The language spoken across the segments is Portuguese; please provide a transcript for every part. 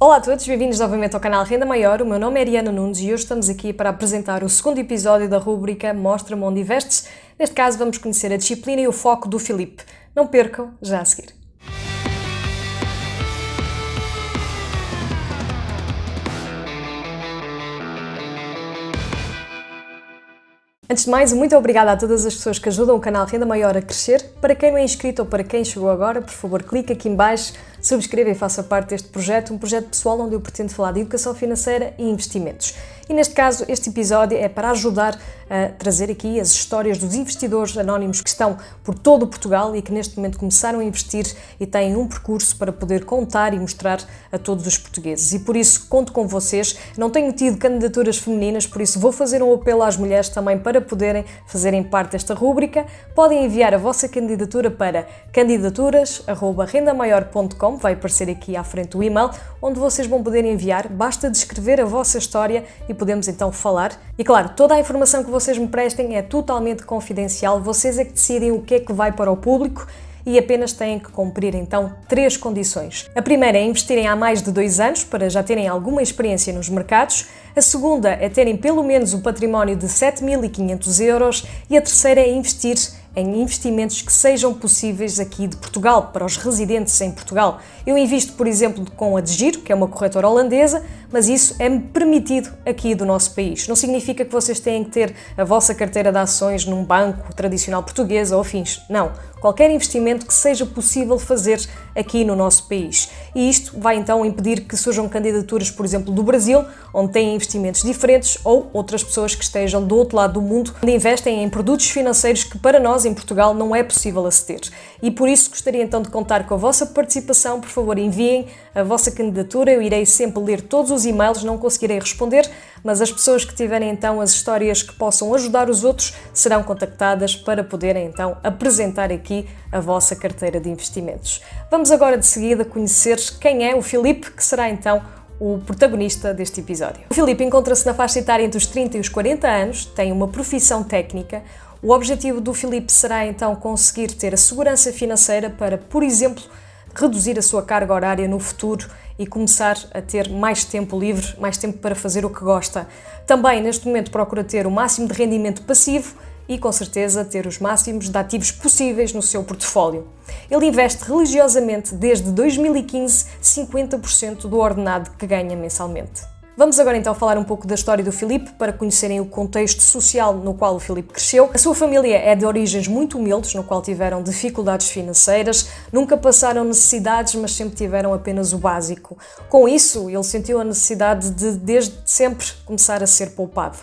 Olá a todos, bem-vindos novamente ao canal Renda Maior. O meu nome é Ariana Nunes e hoje estamos aqui para apresentar o segundo episódio da rúbrica Mostra-me onde investes. Neste caso, vamos conhecer a disciplina e o foco do Filipe. Não percam, já a seguir. Antes de mais, muito obrigada a todas as pessoas que ajudam o canal Renda Maior a crescer. Para quem não é inscrito ou para quem chegou agora, por favor, clique aqui em baixo, subscreva e faça parte deste projeto, um projeto pessoal onde eu pretendo falar de educação financeira e investimentos e neste caso este episódio é para ajudar a trazer aqui as histórias dos investidores anónimos que estão por todo o Portugal e que neste momento começaram a investir e têm um percurso para poder contar e mostrar a todos os portugueses. E por isso conto com vocês. Não tenho tido candidaturas femininas, por isso vou fazer um apelo às mulheres também para poderem fazerem parte desta rúbrica. Podem enviar a vossa candidatura para candidaturas@rendamaior.com, vai aparecer aqui à frente o e-mail onde vocês vão poder enviar. Basta descrever a vossa história e podemos então falar. E claro, toda a informação que vocês me prestem é totalmente confidencial, vocês é que decidem o que é que vai para o público e apenas têm que cumprir então três condições. A primeira é investirem há mais de dois anos para já terem alguma experiência nos mercados, a segunda é terem pelo menos um património de 7.500 euros e a terceira é investir em investimentos que sejam possíveis aqui de Portugal, para os residentes em Portugal. Eu invisto, por exemplo, com a Giro que é uma corretora holandesa, mas isso é permitido aqui do nosso país. Não significa que vocês têm que ter a vossa carteira de ações num banco tradicional português ou afins. Não. Qualquer investimento que seja possível fazer aqui no nosso país. E isto vai então impedir que surjam candidaturas, por exemplo, do Brasil, onde têm investimentos diferentes, ou outras pessoas que estejam do outro lado do mundo, onde investem em produtos financeiros que para nós em Portugal não é possível aceder. E por isso gostaria então de contar com a vossa participação. Por favor, enviem a vossa candidatura. Eu irei sempre ler todos os os e-mails não conseguirei responder, mas as pessoas que tiverem então as histórias que possam ajudar os outros serão contactadas para poderem então apresentar aqui a vossa carteira de investimentos. Vamos agora de seguida conhecer quem é o Filipe, que será então o protagonista deste episódio. O Filipe encontra-se na faixa etária entre os 30 e os 40 anos, tem uma profissão técnica. O objetivo do Filipe será então conseguir ter a segurança financeira para, por exemplo, reduzir a sua carga horária no futuro e começar a ter mais tempo livre, mais tempo para fazer o que gosta. Também, neste momento, procura ter o máximo de rendimento passivo e, com certeza, ter os máximos de ativos possíveis no seu portfólio. Ele investe religiosamente, desde 2015, 50% do ordenado que ganha mensalmente. Vamos agora então falar um pouco da história do Filipe para conhecerem o contexto social no qual o Filipe cresceu. A sua família é de origens muito humildes, no qual tiveram dificuldades financeiras, nunca passaram necessidades, mas sempre tiveram apenas o básico. Com isso, ele sentiu a necessidade de, desde sempre, começar a ser poupado.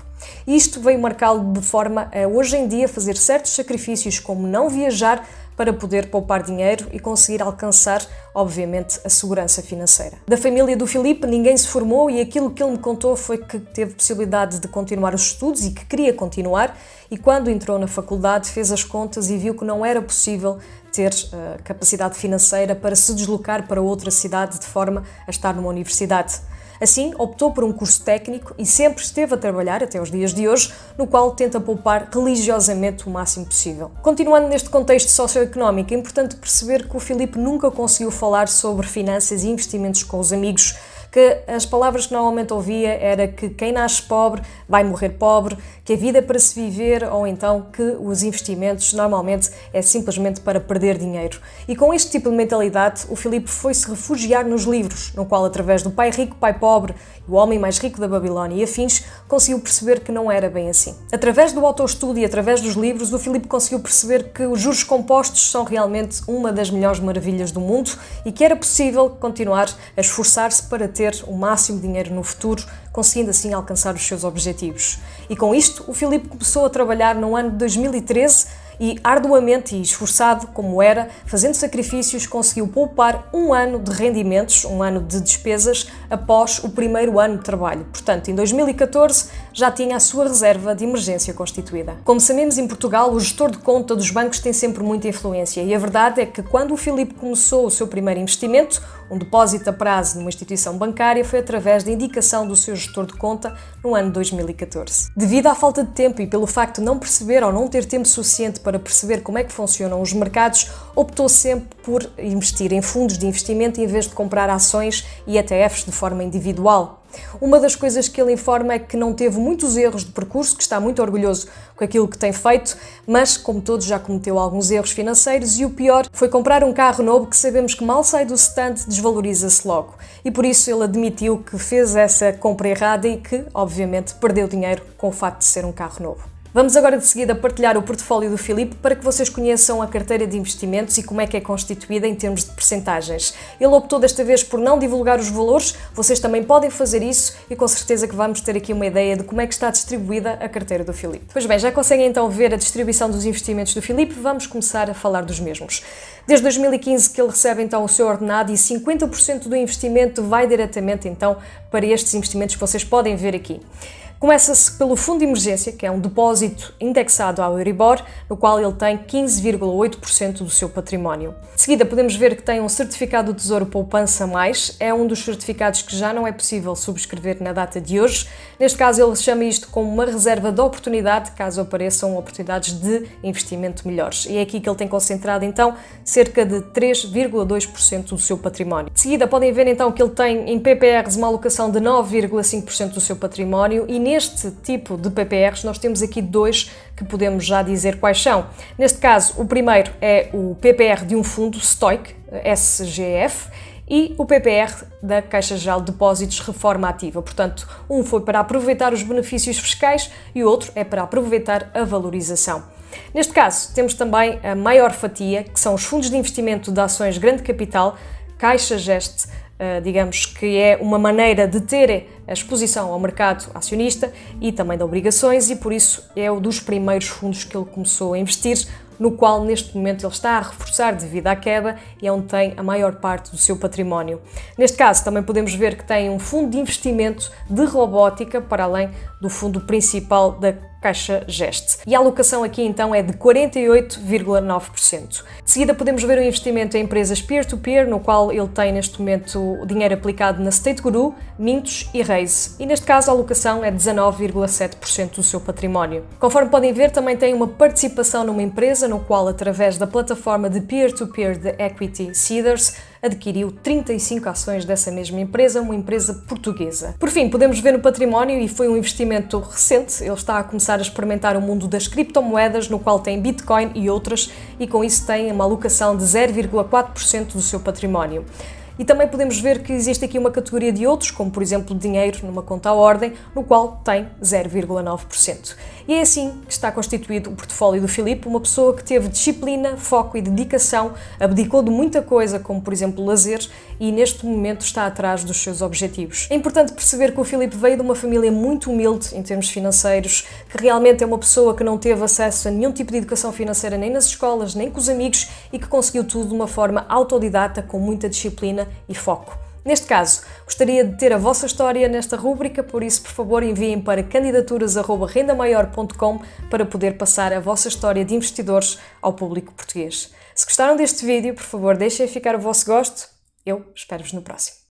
Isto veio marcá-lo de forma a, hoje em dia, fazer certos sacrifícios, como não viajar para poder poupar dinheiro e conseguir alcançar, obviamente, a segurança financeira. Da família do Filipe, ninguém se formou e aquilo que ele me contou foi que teve possibilidade de continuar os estudos e que queria continuar, e quando entrou na faculdade fez as contas e viu que não era possível ter uh, capacidade financeira para se deslocar para outra cidade de forma a estar numa universidade. Assim, optou por um curso técnico e sempre esteve a trabalhar, até os dias de hoje, no qual tenta poupar religiosamente o máximo possível. Continuando neste contexto socioeconómico, é importante perceber que o Filipe nunca conseguiu falar sobre finanças e investimentos com os amigos que as palavras que normalmente ouvia era que quem nasce pobre vai morrer pobre, que a vida é para se viver ou então que os investimentos normalmente é simplesmente para perder dinheiro. E com este tipo de mentalidade, o Filipe foi se refugiar nos livros, no qual através do pai rico, pai pobre, o homem mais rico da Babilónia e afins, conseguiu perceber que não era bem assim. Através do autoestudo e através dos livros, o Filipe conseguiu perceber que os juros compostos são realmente uma das melhores maravilhas do mundo e que era possível continuar a esforçar-se para ter ter o máximo de dinheiro no futuro, conseguindo assim alcançar os seus objetivos. E com isto, o Filipe começou a trabalhar no ano de 2013 e, arduamente e esforçado como era, fazendo sacrifícios, conseguiu poupar um ano de rendimentos, um ano de despesas, após o primeiro ano de trabalho. Portanto, em 2014, já tinha a sua reserva de emergência constituída. Como sabemos, em Portugal, o gestor de conta dos bancos tem sempre muita influência e a verdade é que quando o Filipe começou o seu primeiro investimento, um depósito a prazo numa instituição bancária, foi através da indicação do seu gestor de conta no ano 2014. Devido à falta de tempo e pelo facto de não perceber ou não ter tempo suficiente para perceber como é que funcionam os mercados, optou sempre por investir em fundos de investimento em vez de comprar ações e ETFs de forma individual. Uma das coisas que ele informa é que não teve muitos erros de percurso, que está muito orgulhoso com aquilo que tem feito, mas, como todos, já cometeu alguns erros financeiros e o pior foi comprar um carro novo que sabemos que mal sai do stand desvaloriza-se logo. E por isso ele admitiu que fez essa compra errada e que, obviamente, perdeu dinheiro com o facto de ser um carro novo. Vamos agora de seguida partilhar o portfólio do Filipe para que vocês conheçam a carteira de investimentos e como é que é constituída em termos de percentagens. Ele optou desta vez por não divulgar os valores, vocês também podem fazer isso e com certeza que vamos ter aqui uma ideia de como é que está distribuída a carteira do Filipe. Pois bem, já conseguem então ver a distribuição dos investimentos do Filipe, vamos começar a falar dos mesmos. Desde 2015 que ele recebe então o seu ordenado e 50% do investimento vai diretamente então para estes investimentos que vocês podem ver aqui. Começa-se pelo Fundo de Emergência, que é um depósito indexado ao Euribor, no qual ele tem 15,8% do seu património. De seguida, podemos ver que tem um certificado do Tesouro Poupança Mais, é um dos certificados que já não é possível subscrever na data de hoje. Neste caso, ele chama isto como uma reserva de oportunidade, caso apareçam oportunidades de investimento melhores. E é aqui que ele tem concentrado, então, cerca de 3,2% do seu património. De seguida, podem ver, então, que ele tem em PPRs uma alocação de 9,5% do seu património e, neste tipo de PPRs, nós temos aqui dois que podemos já dizer quais são. Neste caso, o primeiro é o PPR de um fundo, STOIC, SGF, e o PPR da Caixa Geral de Depósitos Reforma Ativa. Portanto, um foi para aproveitar os benefícios fiscais e o outro é para aproveitar a valorização. Neste caso, temos também a maior fatia, que são os fundos de investimento de ações grande capital, Caixa Geste, eh, digamos que é uma maneira de ter a exposição ao mercado acionista e também de obrigações, e por isso é um dos primeiros fundos que ele começou a investir, no qual neste momento ele está a reforçar devido à queda e é onde tem a maior parte do seu património. Neste caso, também podemos ver que tem um fundo de investimento de robótica, para além do fundo principal da Caixa Geste. E a alocação aqui então é de 48,9%. De seguida podemos ver o um investimento em empresas peer-to-peer, no qual ele tem neste momento dinheiro aplicado na State Guru, Mintos e Raise. E neste caso a alocação é 19,7% do seu património. Conforme podem ver, também tem uma participação numa empresa no qual, através da plataforma de peer-to-peer -peer de Equity Seeders, adquiriu 35 ações dessa mesma empresa, uma empresa portuguesa. Por fim, podemos ver no património, e foi um investimento recente, ele está a começar a experimentar o mundo das criptomoedas, no qual tem Bitcoin e outras, e com isso tem uma alocação de 0,4% do seu património. E também podemos ver que existe aqui uma categoria de outros, como por exemplo dinheiro numa conta à ordem, no qual tem 0,9%. E é assim que está constituído o portfólio do Filipe, uma pessoa que teve disciplina, foco e dedicação, abdicou de muita coisa, como por exemplo lazer, e neste momento está atrás dos seus objetivos. É importante perceber que o Filipe veio de uma família muito humilde em termos financeiros, que realmente é uma pessoa que não teve acesso a nenhum tipo de educação financeira nem nas escolas, nem com os amigos e que conseguiu tudo de uma forma autodidata com muita disciplina e foco. Neste caso, gostaria de ter a vossa história nesta rúbrica, por isso, por favor, enviem para candidaturas.rendamaior.com para poder passar a vossa história de investidores ao público português. Se gostaram deste vídeo, por favor, deixem ficar o vosso gosto. Eu espero-vos no próximo.